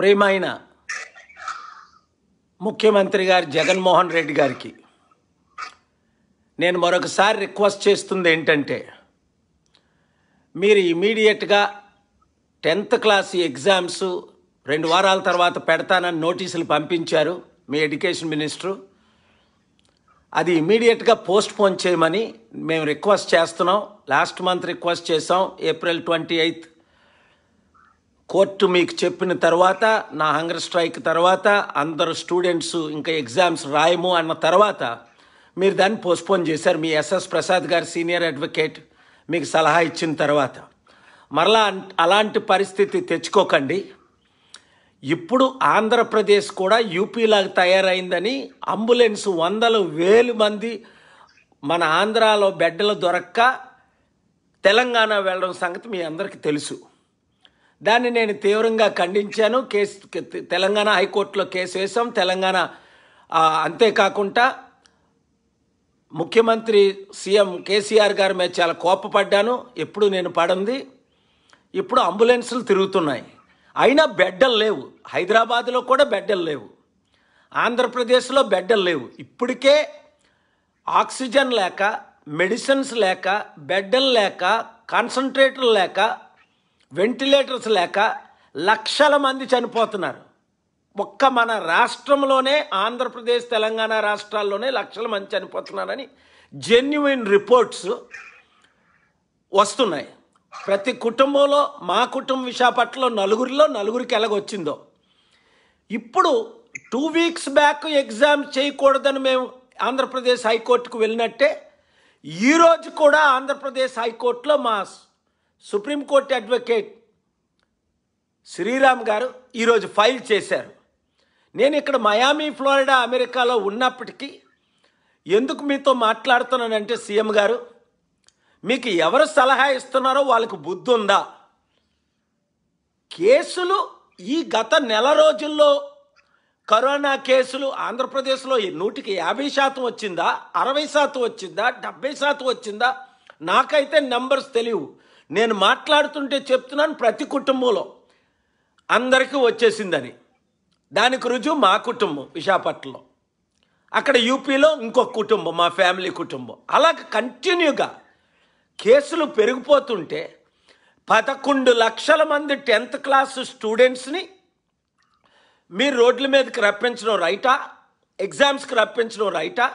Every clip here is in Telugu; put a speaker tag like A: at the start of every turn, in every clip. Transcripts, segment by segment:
A: ప్రేమైన ముఖ్యమంత్రి గారు జగన్మోహన్ రెడ్డి గారికి నేను మరొకసారి రిక్వెస్ట్ చేస్తుంది ఏంటంటే మీరు ఇమీడియట్గా టెన్త్ క్లాస్ ఎగ్జామ్స్ రెండు వారాల తర్వాత పెడతానని నోటీసులు పంపించారు మీ ఎడ్యుకేషన్ మినిస్టరు అది ఇమీడియట్గా పోస్ట్ పోన్ చేయమని మేము రిక్వెస్ట్ చేస్తున్నాం లాస్ట్ మంత్ రిక్వెస్ట్ చేసాం ఏప్రిల్ ట్వంటీ ఎయిత్ కోర్టు మీకు చెప్పిన తర్వాత నా హంగర్ స్ట్రైక్ తర్వాత అందరు స్టూడెంట్స్ ఇంకా ఎగ్జామ్స్ రాయము అన్న తర్వాత మీరు దాన్ని పోస్ట్పోన్ చేశారు మీ ఎస్ఎస్ ప్రసాద్ గారు సీనియర్ అడ్వకేట్ మీకు సలహా ఇచ్చిన తర్వాత మరలా అలాంటి పరిస్థితి తెచ్చుకోకండి ఇప్పుడు ఆంధ్రప్రదేశ్ కూడా యూపీలాగా తయారైందని అంబులెన్స్ వందల వేలు మంది మన ఆంధ్రాలో బెడ్డలు దొరక్క తెలంగాణ వెళ్ళడం సంగతి మీ అందరికీ తెలుసు దాన్ని నేను తీవ్రంగా ఖండించాను కేసు తెలంగాణ హైకోర్టులో కేసు వేసాం తెలంగాణ అంతేకాకుండా ముఖ్యమంత్రి సీఎం కేసీఆర్ గారి మీద చాలా కోపపడ్డాను ఎప్పుడు నేను పడింది ఇప్పుడు అంబులెన్సులు తిరుగుతున్నాయి అయినా బెడ్డలు లేవు హైదరాబాద్లో కూడా బెడ్డలు లేవు ఆంధ్రప్రదేశ్లో బెడ్డలు లేవు ఇప్పటికే ఆక్సిజన్ లేక మెడిసిన్స్ లేక బెడ్డలు లేక కాన్సన్ట్రేటర్ లేక వెంటిలేటర్స్ లేక లక్షల మంది చనిపోతున్నారు ఒక్క మన రాష్ట్రంలోనే ఆంధ్రప్రదేశ్ తెలంగాణ రాష్ట్రాల్లోనే లక్షల మంది చనిపోతున్నారని జెన్యున్ రిపోర్ట్స్ వస్తున్నాయి ప్రతి కుటుంబంలో మా కుటుంబ విశాఖపట్నంలో నలుగురిలో నలుగురికి ఎలాగొచ్చిందో ఇప్పుడు టూ వీక్స్ బ్యాక్ ఎగ్జామ్ చేయకూడదని మేము ఆంధ్రప్రదేశ్ హైకోర్టుకు వెళ్ళినట్టే ఈరోజు కూడా ఆంధ్రప్రదేశ్ హైకోర్టులో మా సుప్రీంకోర్టు అడ్వకేట్ శ్రీరామ్ గారు ఈరోజు ఫైల్ చేశారు నేను ఇక్కడ మయామి ఫ్లోరిడా అమెరికాలో ఉన్నప్పటికీ ఎందుకు మీతో మాట్లాడుతున్నానంటే సీఎం గారు మీకు ఎవరు సలహా ఇస్తున్నారో వాళ్ళకు బుద్ధి ఉందా కేసులు ఈ గత నెల రోజుల్లో కరోనా కేసులు ఆంధ్రప్రదేశ్లో నూటికి యాభై శాతం వచ్చిందా అరవై శాతం వచ్చిందా డెబ్బై శాతం వచ్చిందా నాకైతే నెంబర్స్ తెలియవు నేను మాట్లాడుతుంటే చెప్తున్నాను ప్రతి కుటుంబంలో అందరికీ వచ్చేసిందని దానికి రుజువు మా కుటుంబం విశాఖపట్నంలో అక్కడ యూపీలో ఇంకొక కుటుంబం మా ఫ్యామిలీ కుటుంబం అలా కంటిన్యూగా కేసులు పెరిగిపోతుంటే పదకొండు లక్షల మంది టెన్త్ క్లాస్ స్టూడెంట్స్ని మీరు రోడ్ల మీదకి రప్పించడం రైటా ఎగ్జామ్స్కి రప్పించడం రైటా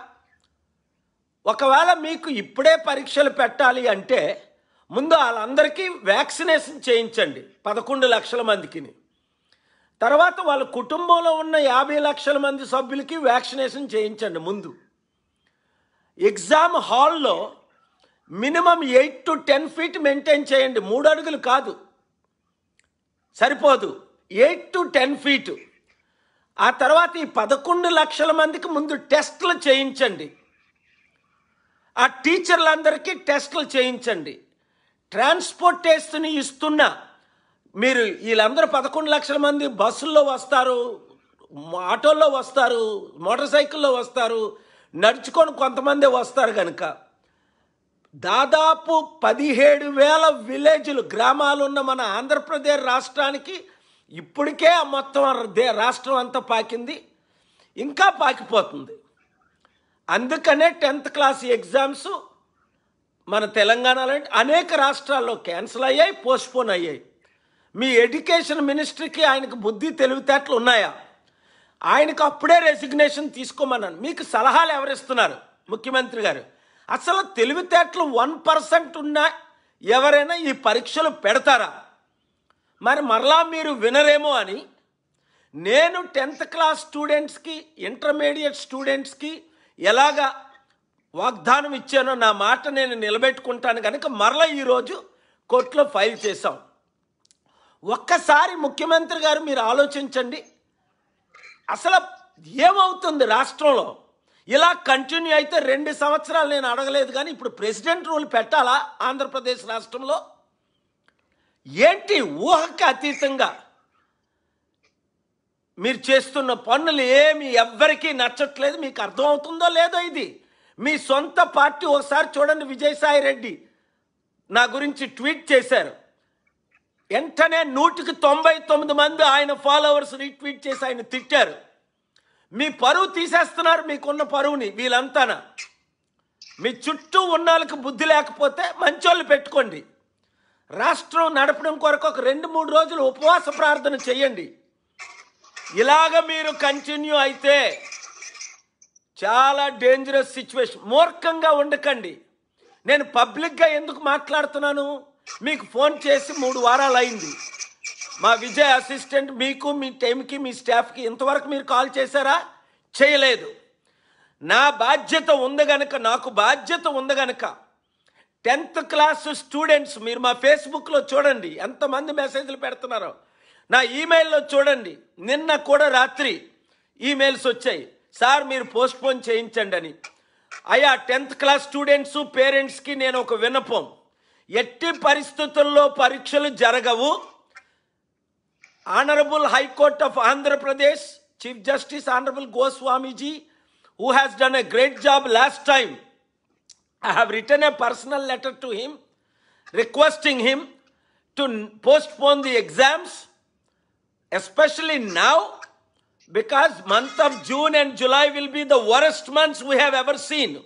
A: ఒకవేళ మీకు ఇప్పుడే పరీక్షలు పెట్టాలి అంటే ముందు వాళ్ళందరికీ వ్యాక్సినేషన్ చేయించండి పదకొండు లక్షల మందికి తర్వాత వాళ్ళ కుటుంబంలో ఉన్న యాభై లక్షల మంది సభ్యులకి వ్యాక్సినేషన్ చేయించండి ముందు ఎగ్జామ్ హాల్లో minimum eight to ten feet maintain చేయండి మూడు అడుగులు కాదు సరిపోదు ఎయిట్ టు టెన్ ఫీట్ ఆ తర్వాత ఈ పదకొండు లక్షల మందికి ముందు టెస్టులు చేయించండి ఆ టీచర్లందరికీ టెస్టులు చేయించండి ట్రాన్స్పోర్టేషన్ ఇస్తున్న మీరు వీళ్ళందరూ పదకొండు లక్షల మంది బస్సుల్లో వస్తారు ఆటోల్లో వస్తారు మోటార్ సైకిల్లో వస్తారు నడుచుకొని కొంతమంది వస్తారు కనుక దాదాపు పదిహేడు వేల విలేజ్లు గ్రామాలు ఉన్న మన ఆంధ్రప్రదేశ్ రాష్ట్రానికి ఇప్పటికే మొత్తం రాష్ట్రం అంతా పాకింది ఇంకా పాకిపోతుంది అందుకనే టెన్త్ క్లాస్ ఎగ్జామ్స్ మన తెలంగాణలో అనేక రాష్ట్రాల్లో క్యాన్సిల్ అయ్యాయి పోస్ట్పోన్ అయ్యాయి మీ ఎడ్యుకేషన్ మినిస్ట్రీకి ఆయనకు బుద్ధి తెలివితేటలు ఉన్నాయా ఆయనకు అప్పుడే రెసిగ్నేషన్ తీసుకోమన్నాను మీకు సలహాలు ఎవరిస్తున్నారు ముఖ్యమంత్రి గారు అసలు తెలివితేటలు వన్ పర్సెంట్ ఉన్నా ఎవరైనా ఈ పరీక్షలు పెడతారా మరి మరలా మీరు వినరేమో అని నేను టెన్త్ క్లాస్ స్టూడెంట్స్కి ఇంటర్మీడియట్ స్టూడెంట్స్కి ఎలాగా వాగ్దానం ఇచ్చానో నా మాట నేను నిలబెట్టుకుంటాను కనుక మరలా ఈరోజు కోర్టులో ఫైల్ చేశాం ఒక్కసారి ముఖ్యమంత్రి గారు మీరు ఆలోచించండి అసలు ఏమవుతుంది రాష్ట్రంలో ఇలా కంటిన్యూ అయితే రెండు సంవత్సరాలు నేను అడగలేదు కానీ ఇప్పుడు ప్రెసిడెంట్ రూల్ పెట్టాలా ఆంధ్రప్రదేశ్ రాష్ట్రంలో ఏంటి ఊహకి అతీతంగా మీరు చేస్తున్న పన్నులు ఏమి ఎవ్వరికీ నచ్చట్లేదు మీకు అర్థమవుతుందో లేదో ఇది మీ సొంత పార్టీ ఒకసారి చూడండి విజయసాయి రెడ్డి నా గురించి ట్వీట్ చేశారు వెంటనే నూటికి తొంభై తొమ్మిది మంది ఆయన ఫాలోవర్స్ రీట్వీట్ చేసి ఆయన తిట్టారు మీ పరువు తీసేస్తున్నారు మీకున్న పరువుని వీళ్ళంతానా మీ చుట్టూ ఉన్న వాళ్ళకి బుద్ధి లేకపోతే మంచోళ్ళు పెట్టుకోండి రాష్ట్రం నడపడం కొరకు ఒక రెండు మూడు రోజులు ఉపవాస ప్రార్థన చేయండి ఇలాగ మీరు కంటిన్యూ అయితే చాలా డేంజరస్ సిచ్యువేషన్ మూర్ఖంగా ఉండకండి నేను పబ్లిక్గా ఎందుకు మాట్లాడుతున్నాను మీకు ఫోన్ చేసి మూడు వారాలు అయింది మా విజయ్ అసిస్టెంట్ మీకు మీ టైంకి మీ స్టాఫ్కి ఇంతవరకు మీరు కాల్ చేశారా చేయలేదు నా బాధ్యత ఉంది గనక నాకు బాధ్యత ఉంది గనక టెన్త్ క్లాస్ స్టూడెంట్స్ మీరు మా ఫేస్బుక్లో చూడండి ఎంతమంది మెసేజ్లు పెడుతున్నారో నా ఈమెయిల్లో చూడండి నిన్న కూడా రాత్రి ఈమెయిల్స్ వచ్చాయి సార్ మీరు పోస్ట్పోన్ చేయించండి అని అయ్యా టెన్త్ క్లాస్ స్టూడెంట్స్ పేరెంట్స్కి నేను ఒక వినపం ఎట్టి పరిస్థితుల్లో పరీక్షలు జరగవు honourable high court of Andhra Pradesh chief justice honourable గోస్వామీజీ who has done a great job last time I have return a personal letter to him requesting him to postpone the exams especially now Because month of June and July will be the worst months we have ever seen.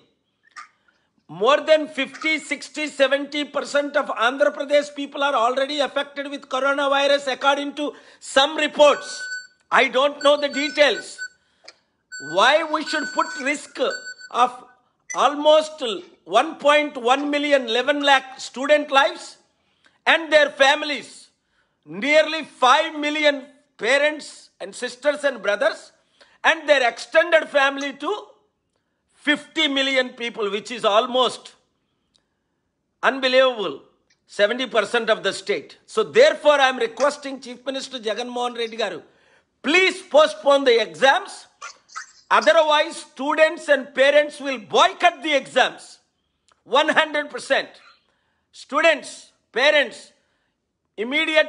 A: More than 50, 60, 70% of Andhra Pradesh people are already affected with coronavirus according to some reports. I don't know the details. Why we should put risk of almost 1.1 million, 11 lakh student lives and their families, nearly 5 million parents, and sisters and brothers and their extended family to 50 million people, which is almost unbelievable. 70% of the state. So therefore, I am requesting Chief Minister Jagan Mohan Reddy Garu, please postpone the exams. Otherwise, students and parents will boycott the exams. 100%. Students, parents, immediately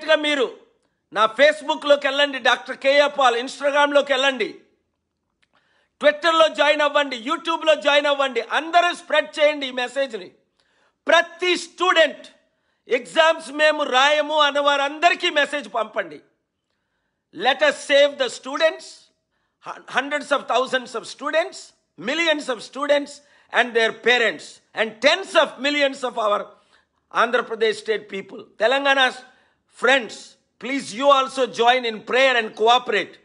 A: నా ఫేస్బుక్లోకి వెళ్ళండి డాక్టర్ కేఏ పాల్ ఇన్స్టాగ్రామ్లోకి వెళ్ళండి ట్విట్టర్లో జాయిన్ అవ్వండి యూట్యూబ్లో జాయిన్ అవ్వండి అందరూ స్ప్రెడ్ చేయండి ఈ మెసేజ్ని ప్రతి స్టూడెంట్ ఎగ్జామ్స్ మేము రాయము అన్న వారందరికీ మెసేజ్ పంపండి let us save the students hundreds of thousands of students millions of students and their parents and tens of millions of our Andhra Pradesh state people Telangana friends Please you also join in prayer and cooperate.